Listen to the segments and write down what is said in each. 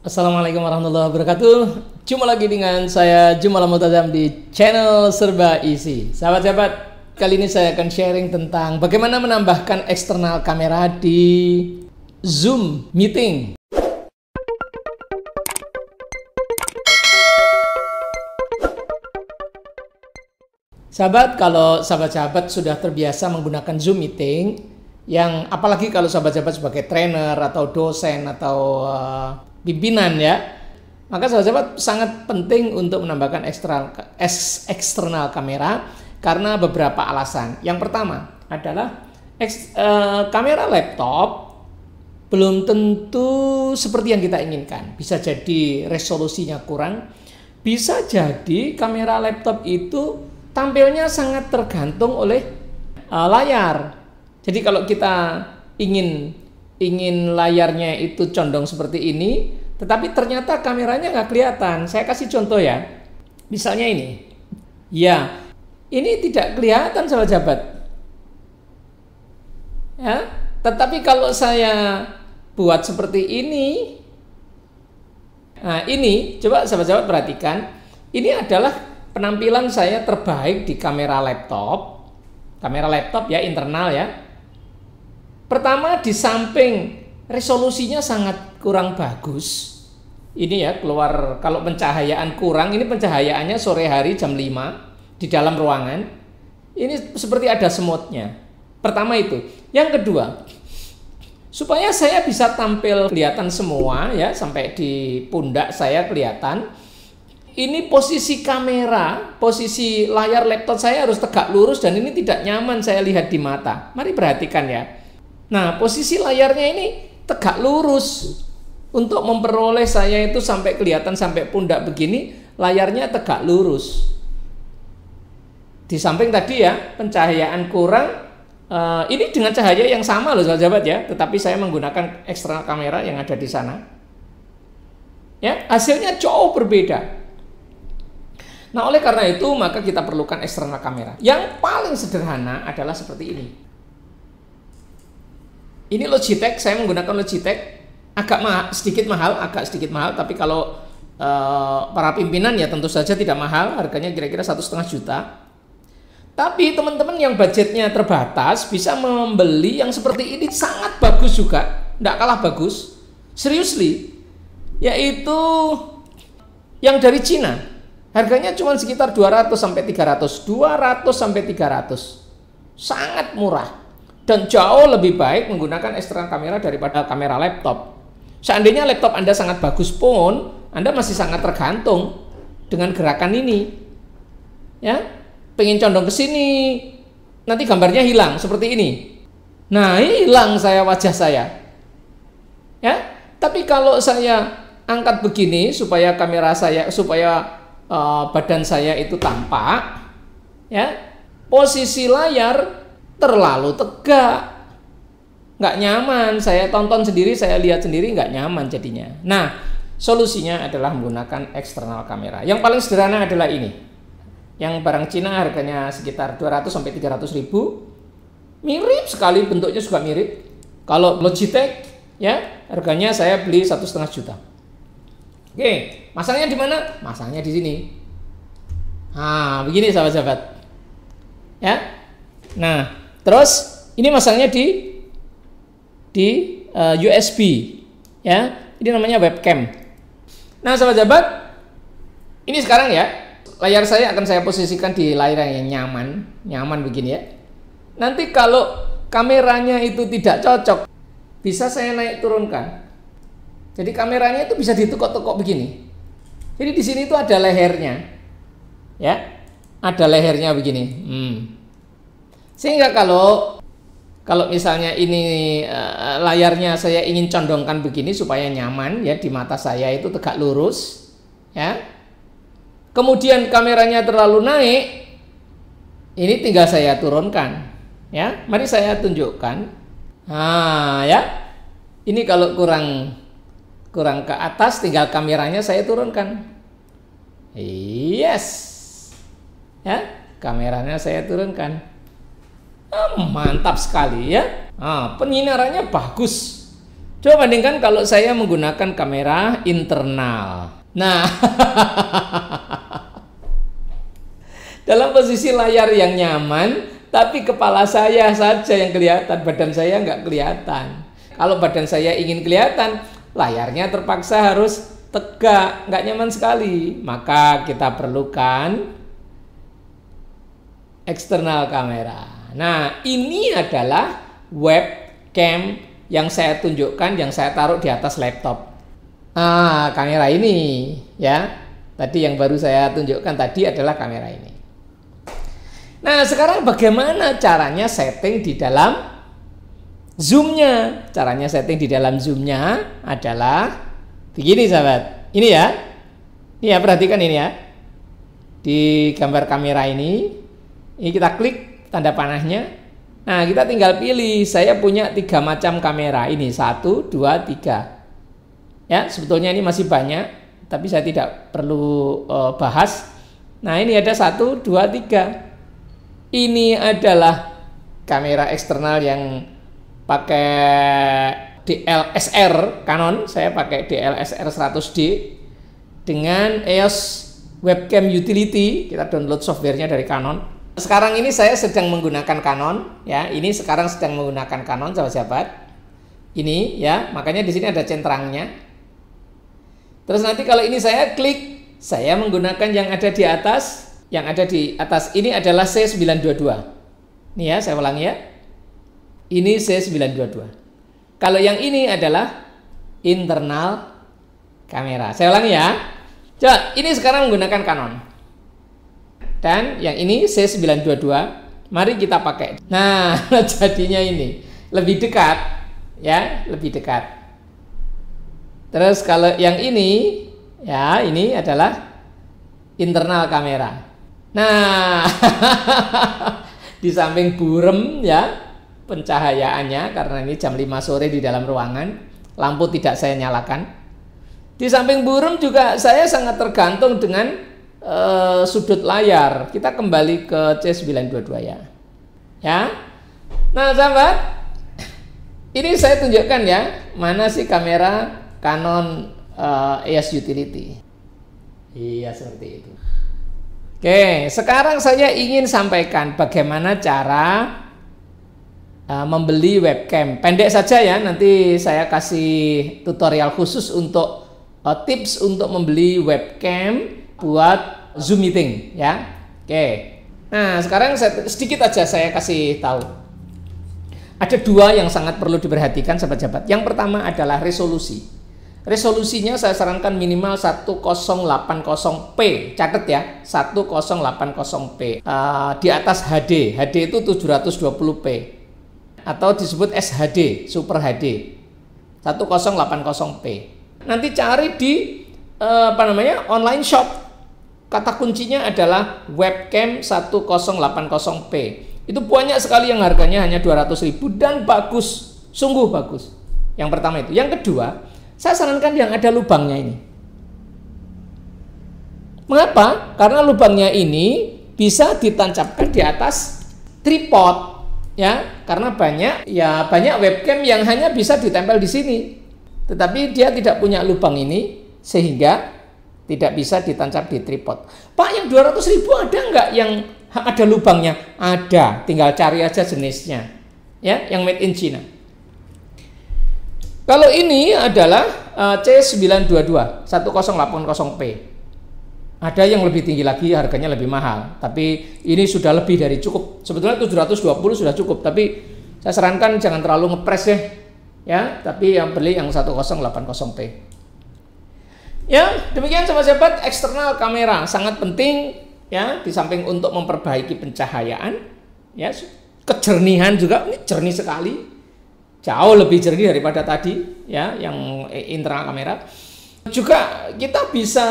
Assalamualaikum warahmatullahi wabarakatuh. Cuma lagi dengan saya Jumala Mutazam di channel Serba Isi. Sahabat-sahabat, kali ini saya akan sharing tentang bagaimana menambahkan eksternal kamera di Zoom meeting. Sahabat, kalau sahabat-sahabat sudah terbiasa menggunakan Zoom meeting, yang apalagi kalau sahabat-sahabat sebagai trainer atau dosen atau uh, pimpinan ya. Maka sahabat sangat penting untuk menambahkan eksternal, eksternal kamera karena beberapa alasan. Yang pertama adalah eks, e, kamera laptop belum tentu seperti yang kita inginkan. Bisa jadi resolusinya kurang, bisa jadi kamera laptop itu tampilnya sangat tergantung oleh e, layar. Jadi kalau kita ingin ingin layarnya itu condong seperti ini, tetapi ternyata kameranya nggak kelihatan. Saya kasih contoh ya. Misalnya ini. Ya, ini tidak kelihatan sahabat jabat. Ya, tetapi kalau saya buat seperti ini, nah ini coba sahabat jabat perhatikan, ini adalah penampilan saya terbaik di kamera laptop. Kamera laptop ya internal ya, Pertama di samping resolusinya sangat kurang bagus. Ini ya keluar kalau pencahayaan kurang, ini pencahayaannya sore hari jam 5 di dalam ruangan. Ini seperti ada semutnya. Pertama itu. Yang kedua, supaya saya bisa tampil kelihatan semua ya sampai di pundak saya kelihatan. Ini posisi kamera, posisi layar laptop saya harus tegak lurus dan ini tidak nyaman saya lihat di mata. Mari perhatikan ya Nah, posisi layarnya ini tegak lurus. Untuk memperoleh saya itu sampai kelihatan sampai pundak begini, layarnya tegak lurus. Di samping tadi ya, pencahayaan kurang, Uh, ini dengan cahaya yang sama loh sahabat ya, tetapi saya menggunakan eksternal kamera yang ada di sana. Ya, hasilnya jauh berbeda. Nah, oleh karena itu maka kita perlukan eksternal kamera. Yang paling sederhana adalah seperti ini. Ini Logitech, saya menggunakan Logitech. Agak mahal, sedikit mahal, agak sedikit mahal. Tapi kalau uh, para pimpinan ya tentu saja tidak mahal. Harganya kira-kira satu setengah juta. Tapi teman-teman yang budgetnya terbatas bisa membeli yang seperti ini sangat bagus juga. Tidak kalah bagus. Seriously. Yaitu yang dari Cina. Harganya cuma sekitar 200 sampai 300. 200 sampai 300. Sangat murah dan jauh lebih baik menggunakan eksternal kamera daripada kamera laptop. Seandainya laptop Anda sangat bagus pun, Anda masih sangat tergantung dengan gerakan ini. Ya, pengen condong ke sini, nanti gambarnya hilang seperti ini. Nah, hilang saya wajah saya. Ya, tapi kalau saya angkat begini supaya kamera saya supaya uh, badan saya itu tampak, ya, posisi layar terlalu tegak nggak nyaman saya tonton sendiri saya lihat sendiri nggak nyaman jadinya nah solusinya adalah menggunakan eksternal kamera yang paling sederhana adalah ini yang barang Cina harganya sekitar 200 sampai 300 ribu mirip sekali bentuknya juga mirip kalau Logitech ya harganya saya beli satu setengah juta oke masangnya di mana masangnya di sini nah begini sahabat-sahabat ya nah Terus ini masangnya di di uh, eh, USB ya. Ini namanya webcam. Nah, sahabat jabat, ini sekarang ya layar saya akan saya posisikan di layar yang nyaman, nyaman begini ya. Nanti kalau kameranya itu tidak cocok, bisa saya naik turunkan. Jadi kameranya itu bisa ditukok-tukok begini. Jadi di sini itu ada lehernya. Ya. Ada lehernya begini. Hmm. Sehingga kalau kalau misalnya ini eh, layarnya saya ingin condongkan begini supaya nyaman ya di mata saya itu tegak lurus ya. Kemudian kameranya terlalu naik ini tinggal saya turunkan ya. Mari saya tunjukkan. Nah, ya. Ini kalau kurang kurang ke atas tinggal kameranya saya turunkan. Yes. Ya, kameranya saya turunkan. Nah, mantap sekali ya. Nah, penyinarannya bagus. Coba bandingkan kalau saya menggunakan kamera internal. Nah, dalam posisi layar yang nyaman, tapi kepala saya saja yang kelihatan, badan saya nggak kelihatan. Kalau badan saya ingin kelihatan, layarnya terpaksa harus tegak, nggak nyaman sekali. Maka kita perlukan eksternal kamera. Nah, ini adalah webcam yang saya tunjukkan, yang saya taruh di atas laptop. Ah, kamera ini ya. Tadi yang baru saya tunjukkan tadi adalah kamera ini. Nah, sekarang bagaimana caranya setting di dalam zoomnya? Caranya setting di dalam zoomnya adalah begini sahabat. Ini ya. Ini ya, perhatikan ini ya. Di gambar kamera ini, ini kita klik tanda panahnya. Nah, kita tinggal pilih. Saya punya tiga macam kamera ini satu, dua, tiga. Ya, sebetulnya ini masih banyak, tapi saya tidak perlu uh, bahas. Nah, ini ada satu, dua, tiga. Ini adalah kamera eksternal yang pakai DLSR Canon. Saya pakai DLSR 100D dengan EOS Webcam Utility. Kita download softwarenya dari Canon sekarang ini saya sedang menggunakan Canon, ya. Ini sekarang sedang menggunakan Canon, sahabat-sahabat. Ini ya, makanya di sini ada centrangnya. Terus nanti kalau ini saya klik, saya menggunakan yang ada di atas, yang ada di atas ini adalah C922. Ini ya, saya ulangi ya. Ini C922. Kalau yang ini adalah internal kamera. Saya ulangi ya. Coba, ini sekarang menggunakan Canon dan yang ini C922 mari kita pakai nah, nah jadinya ini lebih dekat ya lebih dekat terus kalau yang ini ya ini adalah internal kamera nah di samping burem ya pencahayaannya karena ini jam 5 sore di dalam ruangan lampu tidak saya nyalakan di samping burem juga saya sangat tergantung dengan Eh, sudut layar. Kita kembali ke C922 ya. Ya. Nah, sahabat, ini saya tunjukkan ya, mana sih kamera Canon EOS eh, Utility. Iya, seperti itu. Oke, sekarang saya ingin sampaikan bagaimana cara eh, membeli webcam. Pendek saja ya, nanti saya kasih tutorial khusus untuk tips untuk membeli webcam buat Zoom meeting ya. Oke. Nah, sekarang saya, sedikit aja saya kasih tahu. Ada dua yang sangat perlu diperhatikan sahabat sahabat Yang pertama adalah resolusi. Resolusinya saya sarankan minimal 1080p. Catat ya, 1080p. Uh, eh, di atas HD. HD itu 720p. Atau disebut SHD, Super HD. 1080p. Nanti cari di eh, apa namanya? online shop Kata kuncinya adalah webcam 1080p. Itu banyak sekali yang harganya hanya ribu dan bagus, sungguh bagus. Yang pertama itu. Yang kedua, saya sarankan yang ada lubangnya ini. Mengapa? Karena lubangnya ini bisa ditancapkan di atas tripod ya, karena banyak ya banyak webcam yang hanya bisa ditempel di sini. Tetapi dia tidak punya lubang ini sehingga tidak bisa ditancap di tripod. Pak, yang 200 ribu ada nggak yang ada lubangnya? Ada, tinggal cari aja jenisnya. Ya, yang made in China. Kalau ini adalah eh, C922 1080P. Ada yang lebih tinggi lagi harganya lebih mahal, tapi ini sudah lebih dari cukup. Sebetulnya 720 sudah cukup, tapi saya sarankan jangan terlalu ngepres ya. Ya, tapi yang beli yang 1080P. Ya, demikian sobat sahabat eksternal kamera sangat penting ya di samping untuk memperbaiki pencahayaan ya kejernihan juga ini jernih sekali jauh lebih jernih daripada tadi ya yang eh, internal kamera juga kita bisa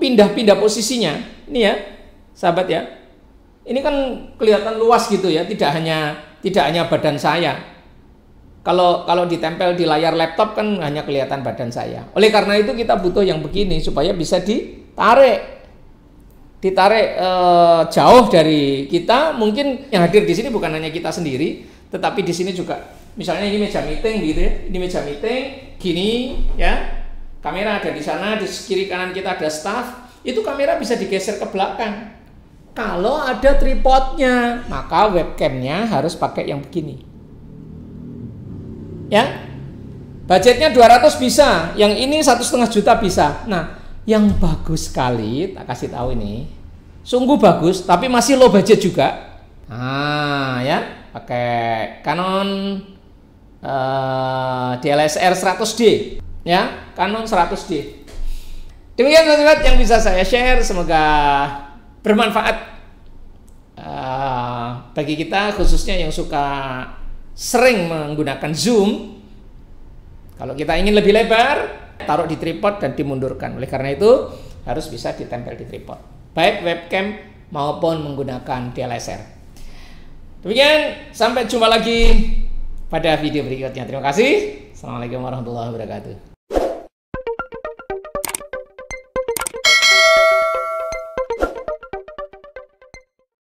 pindah-pindah posisinya ini ya sahabat ya ini kan kelihatan luas gitu ya tidak hanya tidak hanya badan saya kalau kalau ditempel di layar laptop kan hanya kelihatan badan saya. Oleh karena itu kita butuh yang begini supaya bisa ditarik. Ditarik e, jauh dari kita, mungkin yang hadir di sini bukan hanya kita sendiri, tetapi di sini juga misalnya ini meja meeting gitu ya. Ini meja meeting gini ya. Kamera ada di sana, di kiri kanan kita ada staff. Itu kamera bisa digeser ke belakang. Kalau ada tripodnya, maka webcamnya harus pakai yang begini. Ya. Budgetnya 200 bisa, yang ini satu setengah juta bisa. Nah, yang bagus sekali, tak kasih tahu ini, sungguh bagus, tapi masih low budget juga. Ah, ya, pakai Canon uh, eh, DLSR 100D, ya, Canon 100D. Demikian teman yang bisa saya share, semoga bermanfaat uh, bagi kita khususnya yang suka sering menggunakan zoom, kalau kita ingin lebih lebar, taruh di tripod dan dimundurkan. Oleh karena itu harus bisa ditempel di tripod. Baik webcam maupun menggunakan DLSR. Demikian, sampai jumpa lagi pada video berikutnya. Terima kasih. Assalamualaikum warahmatullahi wabarakatuh.